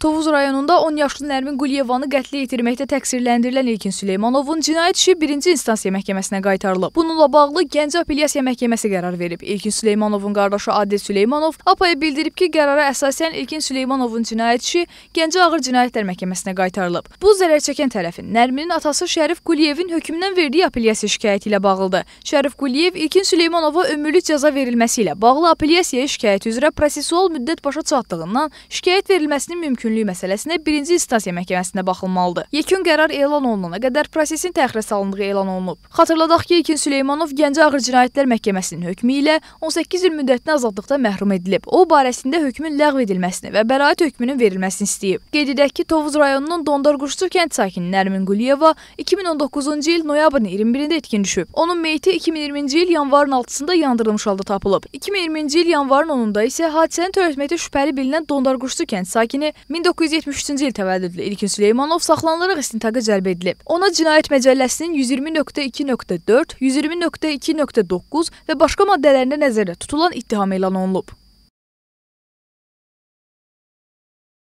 Tovuz rayonunda 10 yaşlı Nərmin Quliyevanı qətlə yetirməkdə təqsirləndirilən İlkin Süleymanovun cinayət işi 1-ci instansiya məhkəməsinə qaytarılıb. Bununla bağlı Gəncə Apellyasiya Məhkəməsi qərar verib. İlkin Süleymanovun qardaşı Adil Süleymanov APA-ya bildirib ki, qərara əsasən İlkin Süleymanovun cinayət işi Gəncə Ağır Cinayətlər Məhkəməsinə qaytarılıb. Bu zərər çəkən tərəfin Nərminin atası Şərif Quliyevin hökmdən verdiyi apellyasiya şikayəti ilə bağlıdır. Şərif Quliyev İlkin Süleymanova ömürlük cəza verilməsi ilə bağlı apellyasiya şikayəti üzrə prosessual müddət başa çatdığından şikayət verilməsinin mümkün üstünlük məsələsinə 1-ci instansiya məhkəməsində baxılmalıdır. Yekun qərar elan olunana qədər prosesin təxirə salındığı elan olunub. Xatırladaq ki, Ekin Süleymanov Gəncə Ağır Cinayətlər Məhkəməsinin hökmü ilə 18 il müddətinə azadlıqdan məhrum edilib. O barəsində hökmün ləğv edilməsini və bəraət hökmünün verilməsini istəyib. Qeyd edək ki, Tovuz rayonunun Dondarquşçu kənd sakini Nərmin Quliyeva 2019-cu il noyabrın 21-də itkin düşüb. Onun meyti 2020-ci il yanvarın 6-sında yandırılmış halda tapılıb. 2020-ci il yanvarın 10-da isə hadisənin törətməkdə şübhəli bilinən Dondarquşçu kənd sakini 1973-cü il təvəllüdlü İlkin Süleymanov saxlanılaraq istintaqa cəlb edilib. Ona Cinayət Məcəlləsinin 120.2.4, 120.2.9 və başqa maddələrində nəzərdə tutulan ittiham elan olunub.